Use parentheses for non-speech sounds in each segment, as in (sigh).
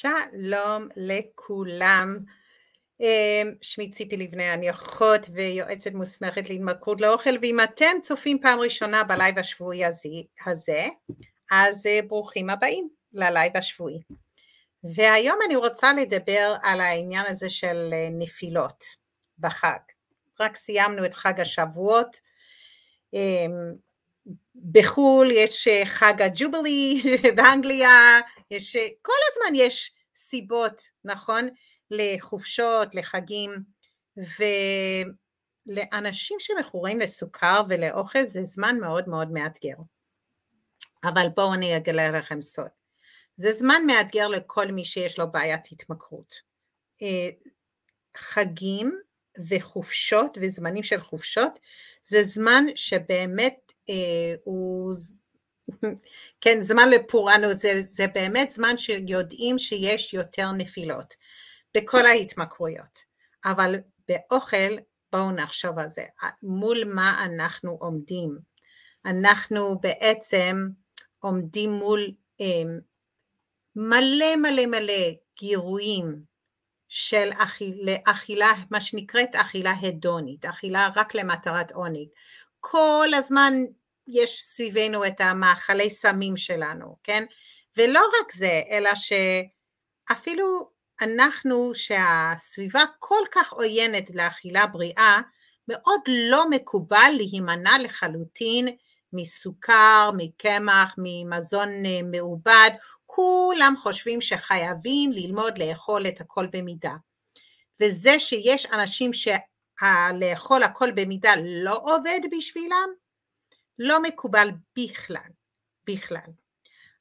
שלום לכולם. אמ, שמי ציפי לבנה, אני אחות ויועצת מוסמכת להתמכרות לאוכל, ואם אתם צופים פעם ראשונה בלייב השבועי הזה, אז אה, ברוכים הבאים ללייב השבועי. והיום אני רוצה לדבר על העניין הזה של אה, נפילות בחג. רק סיימנו את חג השבועות. אמ, בחו"ל יש אה, חג הג'ובלי (laughs) באנגליה, יש, אה, כל הזמן יש סיבות, נכון? לחופשות, לחגים, ולאנשים שמכורים לסוכר ולאוכל זה זמן מאוד מאוד מאתגר. אבל בואו אני אגלה לכם סוד. זה זמן מאתגר לכל מי שיש לו בעיית התמכרות. אה, חגים וחופשות וזמנים של חופשות זה זמן שבאמת אה, הוא כן, זמן לפורענות זה, זה באמת זמן שיודעים שיש יותר נפילות בכל ההתמכרויות, אבל באוכל בואו נחשוב על זה, מול מה אנחנו עומדים. אנחנו בעצם עומדים מול הם, אמ, מלא מלא מלא גירויים של אכילה, אכילה, מה שנקראת אכילה הדונית, אכילה רק למטרת עונג. כל הזמן יש סביבנו את המאכלי סמים שלנו, כן? ולא רק זה, אלא שאפילו אנחנו, שהסביבה כל כך עוינת לאכילה בריאה, מאוד לא מקובל להימנע לחלוטין מסוכר, מקמח, ממזון אה, מעובד, כולם חושבים שחייבים ללמוד לאכול את הכל במידה. וזה שיש אנשים שלאכול הכל במידה לא עובד בשבילם, לא מקובל בכלל, בכלל.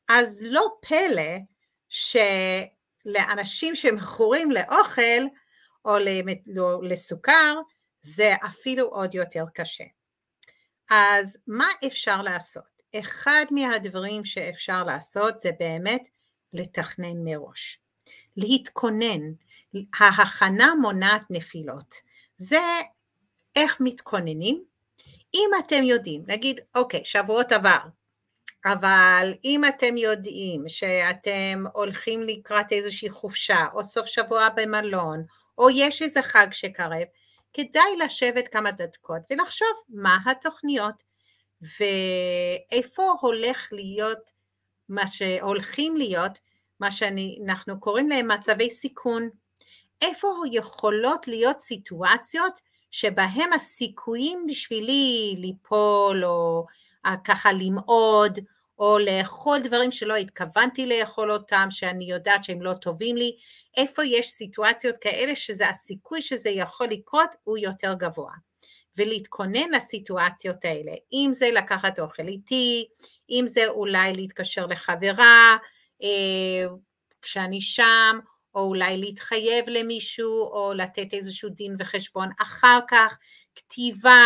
אז לא פלא שלאנשים שמכורים לאוכל או לא, לסוכר זה אפילו עוד יותר קשה. אז מה אפשר לעשות? אחד מהדברים שאפשר לעשות זה באמת לתכנן מראש, להתכונן. ההכנה מונעת נפילות. זה איך מתכוננים אם אתם יודעים, נגיד, אוקיי, שבועות עבר, אבל אם אתם יודעים שאתם הולכים לקראת איזושהי חופשה, או סוף שבוע במלון, או יש איזה חג שקרב, כדאי לשבת כמה דקות ולחשוב מה התוכניות ואיפה הולך להיות מה שהולכים להיות, מה שאנחנו קוראים להם מצבי סיכון, איפה יכולות להיות סיטואציות שבהם הסיכויים בשבילי ליפול או אה, ככה למעוד או לאכול דברים שלא התכוונתי לאכול אותם, שאני יודעת שהם לא טובים לי, איפה יש סיטואציות כאלה שזה הסיכוי שזה יכול לקרות הוא יותר גבוה. ולהתכונן לסיטואציות האלה, אם זה לקחת אוכל איתי, אם זה אולי להתקשר לחברה אה, כשאני שם, או אולי להתחייב למישהו, או לתת איזשהו דין וחשבון אחר כך, כתיבה,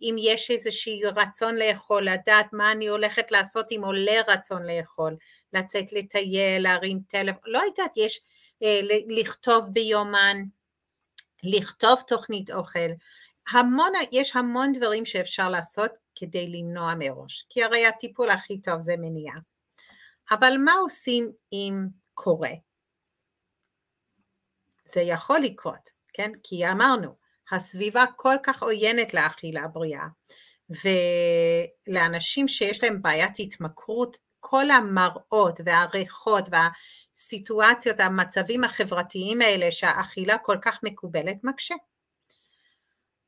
אם יש איזשהו רצון לאכול, לדעת מה אני הולכת לעשות אם עולה רצון לאכול, לצאת לטייל, להרים טלפון, לא יודעת, יש אה, לכתוב ביומן, לכתוב תוכנית אוכל, המון, יש המון דברים שאפשר לעשות כדי למנוע מראש, כי הרי הטיפול הכי טוב זה מניעה. אבל מה עושים אם קורה? זה יכול לקרות, כן? כי אמרנו, הסביבה כל כך עוינת לאכילה בריאה, ולאנשים שיש להם בעיית התמכרות, כל המראות והריחות והסיטואציות, המצבים החברתיים האלה שהאכילה כל כך מקובלת, מקשה.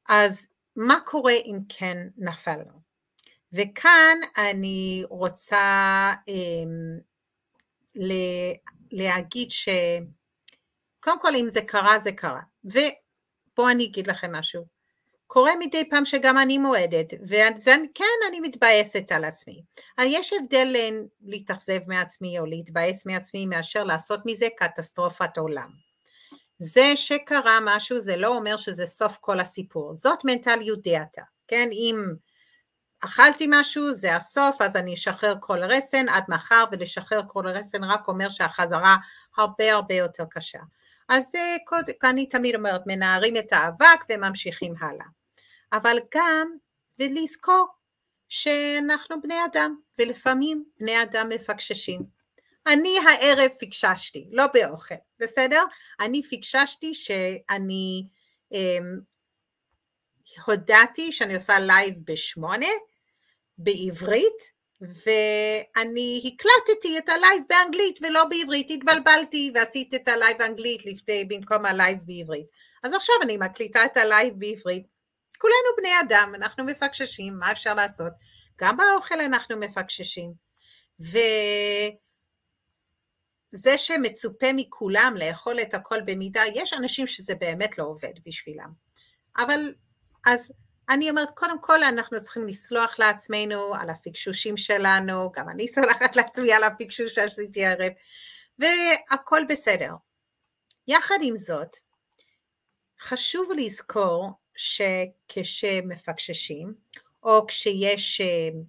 אז מה קורה אם כן נפלנו? וכאן אני רוצה אמ�, להגיד ש... קודם כל, אם זה קרה, זה קרה. ופה אני אגיד לכם משהו. קורה מדי פעם שגם אני מועדת, וכן, אני מתבאסת על עצמי. יש הבדל בין להתאכזב מעצמי או להתבאס מעצמי מאשר לעשות מזה קטסטרופת עולם. זה שקרה משהו זה לא אומר שזה סוף כל הסיפור, זאת מנטליות דעתה, כן? אם אכלתי משהו זה הסוף אז אני אשחרר כל רסן עד מחר ולשחרר כל רסן רק אומר שהחזרה הרבה הרבה יותר קשה. אז קוד, אני תמיד אומרת, מנערים את האבק וממשיכים הלאה. אבל גם, ולזכור שאנחנו בני אדם, ולפעמים בני אדם מפקששים. אני הערב פקששתי, לא באוכל, בסדר? אני פקששתי שאני אמ, הודעתי שאני עושה לייב בשמונה בעברית, ואני הקלטתי את הלייב באנגלית ולא בעברית, התבלבלתי ועשיתי את הלייב באנגלית לפני, במקום הלייב בעברית. אז עכשיו אני מקליטה את הלייב בעברית. כולנו בני אדם, אנחנו מפקששים, מה אפשר לעשות? גם באוכל אנחנו מפקששים. וזה שמצופה מכולם לאכול את הכל במידה, יש אנשים שזה באמת לא עובד בשבילם. אבל אז אני אומרת, קודם כל אנחנו צריכים לסלוח לעצמנו על הפגשושים שלנו, גם אני סולחת לעצמי על הפגשוש שעשיתי הערב, והכל בסדר. יחד עם זאת, חשוב לזכור שכשמפקששים, או כשיש אה,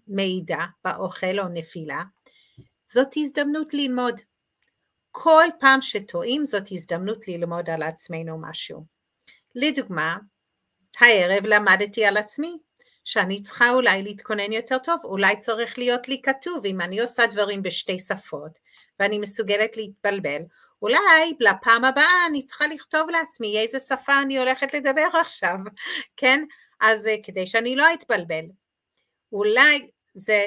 מידע באוכל או נפילה, זאת הזדמנות ללמוד. כל פעם שטועים זאת הזדמנות ללמוד על עצמנו משהו. לדוגמה, הערב למדתי על עצמי, שאני צריכה אולי להתכונן יותר טוב, אולי צריך להיות לי כתוב, אם אני עושה דברים בשתי שפות ואני מסוגלת להתבלבל, אולי לפעם הבאה אני צריכה לכתוב לעצמי איזה שפה אני הולכת לדבר (laughs) עכשיו, כן? אז אה, כדי שאני לא אתבלבל. אולי זה,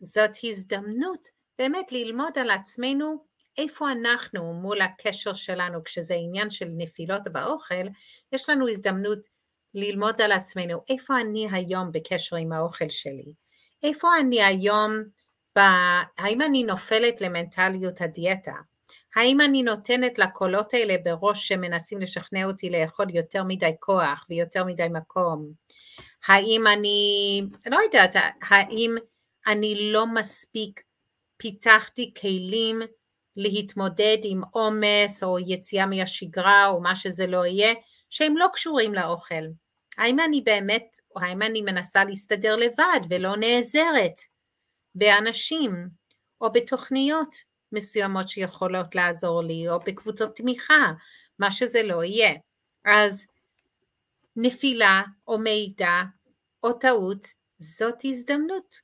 זאת הזדמנות באמת ללמוד על עצמנו איפה אנחנו מול הקשר שלנו כשזה עניין של נפילות באוכל, יש לנו הזדמנות ללמוד על עצמנו, איפה אני היום בקשר עם האוכל שלי? איפה אני היום, ב... האם אני נופלת למנטליות הדיאטה? האם אני נותנת לקולות האלה בראש שמנסים לשכנע אותי לאכול יותר מדי כוח ויותר מדי מקום? האם אני, לא יודעת, האם אני לא מספיק פיתחתי כלים להתמודד עם עומס או יציאה מהשגרה או מה שזה לא יהיה, שהם לא קשורים לאוכל. האם אני באמת, או האם אני מנסה להסתדר לבד ולא נעזרת באנשים או בתוכניות מסוימות שיכולות לעזור לי, או בקבוצות תמיכה, מה שזה לא יהיה. אז נפילה או מידע או טעות, זאת הזדמנות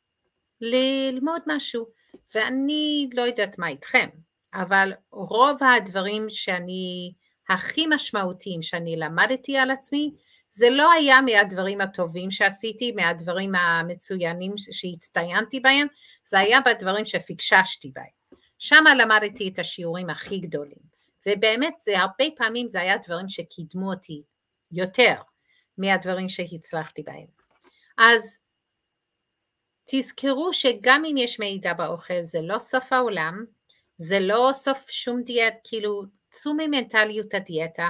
ללמוד משהו. ואני לא יודעת מה איתכם, אבל רוב הדברים שאני, הכי משמעותיים שאני למדתי על עצמי, זה לא היה מהדברים הטובים שעשיתי, מהדברים המצוינים שהצטיינתי בהם, זה היה בדברים שפיקששתי בהם. שם למדתי את השיעורים הכי גדולים. ובאמת זה הרבה פעמים זה היה דברים שקידמו אותי יותר מהדברים שהצלחתי בהם. אז תזכרו שגם אם יש מידע באוכל זה לא סוף העולם, זה לא סוף שום דיאט, כאילו צאו ממנטליות הדיאטה,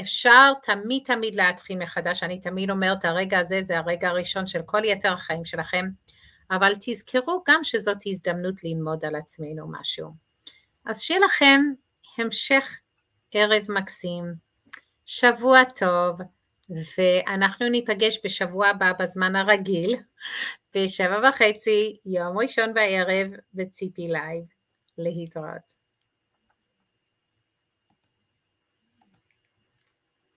אפשר תמיד תמיד להתחיל מחדש, אני תמיד אומרת הרגע הזה זה הרגע הראשון של כל יתר החיים שלכם, אבל תזכרו גם שזאת הזדמנות ללמוד על עצמנו משהו. אז שיהיה לכם המשך ערב מקסים, שבוע טוב, ואנחנו ניפגש בשבוע הבא בזמן הרגיל, בשבע וחצי, יום ראשון בערב, בציפי לייב. להתראות.